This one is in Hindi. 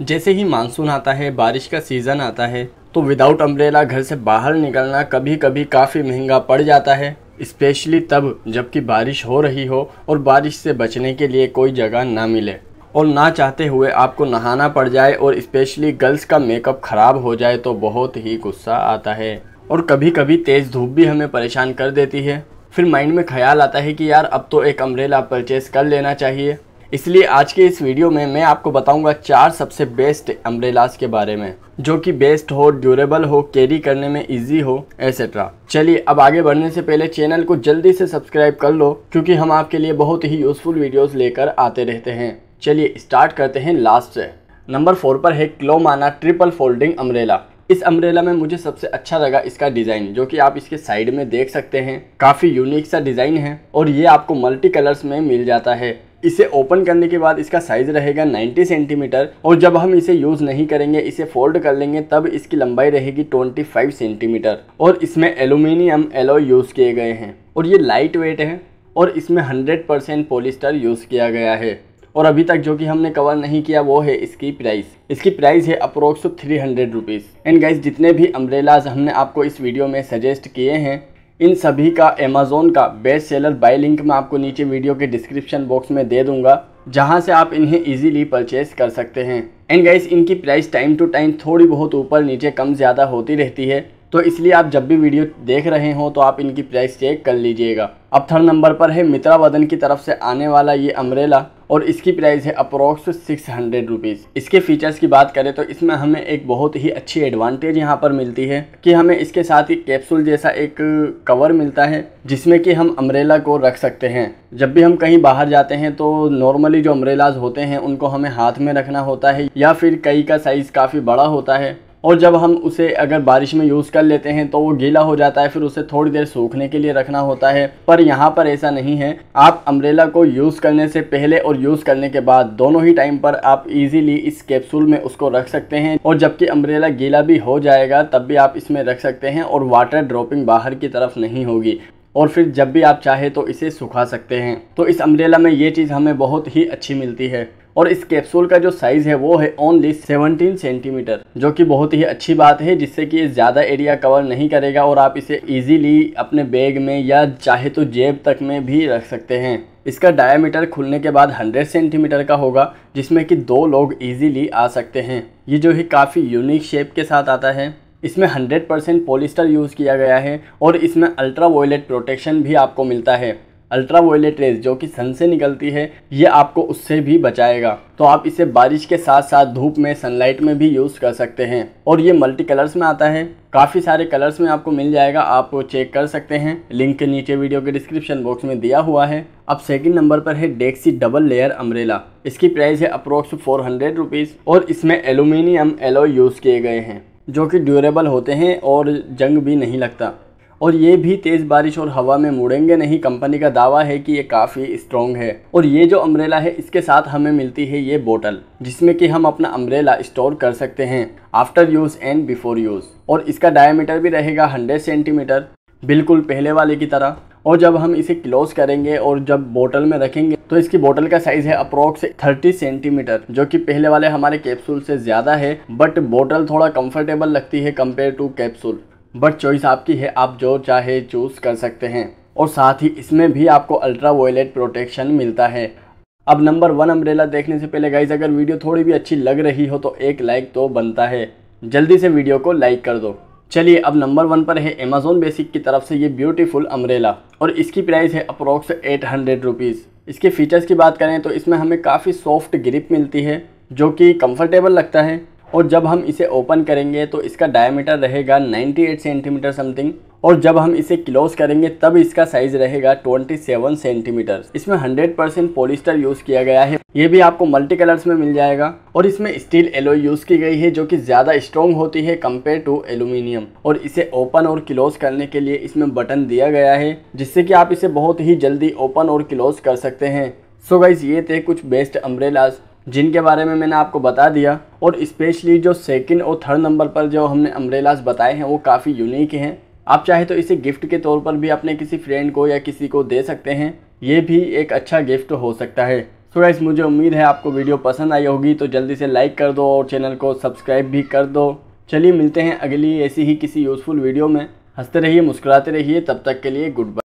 जैसे ही मानसून आता है बारिश का सीज़न आता है तो विदाउट अम्ब्रेला घर से बाहर निकलना कभी कभी काफ़ी महंगा पड़ जाता है इस्पेशली तब जबकि बारिश हो रही हो और बारिश से बचने के लिए कोई जगह ना मिले और ना चाहते हुए आपको नहाना पड़ जाए और इस्पेशली गर्ल्स का मेकअप ख़राब हो जाए तो बहुत ही गुस्सा आता है और कभी कभी तेज़ धूप भी हमें परेशान कर देती है फिर माइंड में ख्याल आता है कि यार अब तो एक अम्ब्रेला परचेज़ कर लेना चाहिए इसलिए आज के इस वीडियो में मैं आपको बताऊंगा चार सबसे बेस्ट अम्ब्रेलास के बारे में जो कि बेस्ट हो ड्यूरेबल हो कैरी करने में इजी हो एसेट्रा चलिए अब आगे बढ़ने से पहले चैनल को जल्दी से सब्सक्राइब कर लो क्योंकि हम आपके लिए बहुत ही यूज़फुल वीडियोस लेकर आते रहते हैं चलिए स्टार्ट करते हैं लास्ट से नंबर फोर पर है क्लोमाना ट्रिपल फोल्डिंग अम्ब्रेला इस अम्ब्रेला में मुझे सबसे अच्छा लगा इसका डिज़ाइन जो कि आप इसके साइड में देख सकते हैं काफ़ी यूनिक सा डिज़ाइन है और ये आपको मल्टी कलर्स में मिल जाता है इसे ओपन करने के बाद इसका साइज़ रहेगा 90 सेंटीमीटर और जब हम इसे यूज़ नहीं करेंगे इसे फोल्ड कर लेंगे तब इसकी लंबाई रहेगी 25 सेंटीमीटर और इसमें एलुमिनियम एलो यूज़ किए गए हैं और ये लाइट वेट है और इसमें 100 परसेंट पोलिस्टर यूज़ किया गया है और अभी तक जो कि हमने कवर नहीं किया वो है इसकी प्राइस इसकी प्राइस है approx three hundred rupees and guys जितने भी अम्ब्रेलाज हमने आपको इस वीडियो में सजेस्ट किए हैं इन सभी का अमेज़ोन का बेस्ट सेलर बाय लिंक मैं आपको नीचे वीडियो के डिस्क्रिप्शन बॉक्स में दे दूंगा जहां से आप इन्हें इजीली परचेस कर सकते हैं एंड गाइस इनकी प्राइस टाइम टू टाइम थोड़ी बहुत ऊपर नीचे कम ज़्यादा होती रहती है तो इसलिए आप जब भी वीडियो देख रहे हो तो आप इनकी प्राइस चेक कर लीजिएगा अब थर्ड नंबर पर है मित्रा वदन की तरफ से आने वाला ये अमरेला और इसकी प्राइस है अप्रोक्स सिक्स हंड्रेड रुपीज़ इसके फीचर्स की बात करें तो इसमें हमें एक बहुत ही अच्छी एडवांटेज यहाँ पर मिलती है कि हमें इसके साथ ही कैप्सूल जैसा एक कवर मिलता है जिसमें कि हम अम्ब्रेला को रख सकते हैं जब भी हम कहीं बाहर जाते हैं तो नॉर्मली जो अम्ब्रेलाज होते हैं उनको हमें हाथ में रखना होता है या फिर कई का साइज़ काफ़ी बड़ा होता है और जब हम उसे अगर बारिश में यूज़ कर लेते हैं तो वो गीला हो जाता है फिर उसे थोड़ी देर सूखने के लिए रखना होता है पर यहाँ पर ऐसा नहीं है आप अम्ब्रेला को यूज़ करने से पहले और यूज़ करने के बाद दोनों ही टाइम पर आप इजीली इस कैप्सूल में उसको रख सकते हैं और जबकि अम्ब्रेला गीला भी हो जाएगा तब भी आप इसमें रख सकते हैं और वाटर ड्रॉपिंग बाहर की तरफ नहीं होगी और फिर जब भी आप चाहें तो इसे सुखा सकते हैं तो इस अम्ब्रेला में ये चीज़ हमें बहुत ही अच्छी मिलती है और इस कैप्सूल का जो साइज़ है वो है ओनली 17 सेंटीमीटर जो कि बहुत ही अच्छी बात है जिससे कि ये ज़्यादा एरिया कवर नहीं करेगा और आप इसे इजीली अपने बैग में या चाहे तो जेब तक में भी रख सकते हैं इसका डायमीटर खुलने के बाद 100 सेंटीमीटर का होगा जिसमें कि दो लोग ईजीली आ सकते हैं ये जो है काफ़ी यूनिक शेप के साथ आता है इसमें 100% परसेंट पोलिस्टर यूज़ किया गया है और इसमें अल्ट्रा वायलेट प्रोटेक्शन भी आपको मिलता है अल्ट्रा वायलेट रेज जो कि सन से निकलती है ये आपको उससे भी बचाएगा तो आप इसे बारिश के साथ साथ धूप में सनलाइट में भी यूज़ कर सकते हैं और ये मल्टी कलर्स में आता है काफ़ी सारे कलर्स में आपको मिल जाएगा आप चेक कर सकते हैं लिंक के नीचे वीडियो के डिस्क्रिप्शन बॉक्स में दिया हुआ है अब सेकंड नंबर पर है डेक्सी डबल लेयर अम्ब्रेला इसकी प्राइस है अप्रोक्स फोर हंड्रेड रुपीज़ और इसमें एलुमिनियम एलो यूज़ किए गए हैं जो कि ड्यूरेबल होते हैं और जंग भी नहीं लगता और ये भी तेज़ बारिश और हवा में मुड़ेंगे नहीं कंपनी का दावा है कि ये काफ़ी स्ट्रॉन्ग है और ये जो अम्ब्रेला है इसके साथ हमें मिलती है ये बोतल जिसमें कि हम अपना अम्ब्रेला स्टोर कर सकते हैं after use and before use और इसका डायमीटर भी रहेगा हंड्रेड सेंटीमीटर बिल्कुल पहले वाले की तरह और जब हम इसे क्लोज करेंगे और जब बोतल में रखेंगे तो इसकी बोतल का साइज है अप्रोक्स 30 सेंटीमीटर जो कि पहले वाले हमारे कैप्सूल से ज़्यादा है बट बोतल थोड़ा कंफर्टेबल लगती है compare to capsule but choice आपकी है आप जो चाहे चूज़ कर सकते हैं और साथ ही इसमें भी आपको अल्ट्रा वायलेट प्रोटेक्शन मिलता है अब नंबर वन अम्ब्रेला देखने से पहले गाइज अगर वीडियो थोड़ी भी अच्छी लग रही हो तो एक लाइक तो बनता है जल्दी से वीडियो को लाइक कर दो चलिए अब नंबर वन पर है अमेजोन बेसिक की तरफ से ये ब्यूटीफुल अम्ब्रेला और इसकी प्राइस है अप्रोक्स एट हंड्रेड रुपीज़ इसके फीचर्स की बात करें तो इसमें हमें काफ़ी सॉफ्ट ग्रिप मिलती है जो कि कम्फर्टेबल लगता है और जब हम इसे ओपन करेंगे तो इसका डायमीटर रहेगा 98 सेंटीमीटर समथिंग और जब हम इसे क्लोज करेंगे तब इसका साइज रहेगा 27 सेंटीमीटर इसमें 100 परसेंट पोलिस्टर यूज़ किया गया है ये भी आपको मल्टी कलर्स में मिल जाएगा और इसमें स्टील एलो यूज़ की गई है जो कि ज़्यादा स्ट्रॉन्ग होती है कम्पेयर टू एल्यूमिनियम और इसे ओपन और क्लोज करने के लिए इसमें बटन दिया गया है जिससे की आप इसे बहुत ही जल्दी ओपन और क्लोज कर सकते हैं सो so गाइज ये थे कुछ बेस्ट अम्ब्रेलाज जिनके बारे में मैंने आपको बता दिया और स्पेशली जो सेकंड और थर्ड नंबर पर जो हमने अम्ब्रेलाज बताए हैं वो काफ़ी यूनिक हैं आप चाहे तो इसे गिफ्ट के तौर पर भी अपने किसी फ्रेंड को या किसी को दे सकते हैं ये भी एक अच्छा गिफ्ट हो सकता है सो गाइस मुझे उम्मीद है आपको वीडियो पसंद आई होगी तो जल्दी से लाइक कर दो और चैनल को सब्सक्राइब भी कर दो चलिए मिलते हैं अगली ऐसी ही किसी यूज़फुल वीडियो में हंसते रहिए मुस्कुराते रहिए तब तक के लिए गुड बाय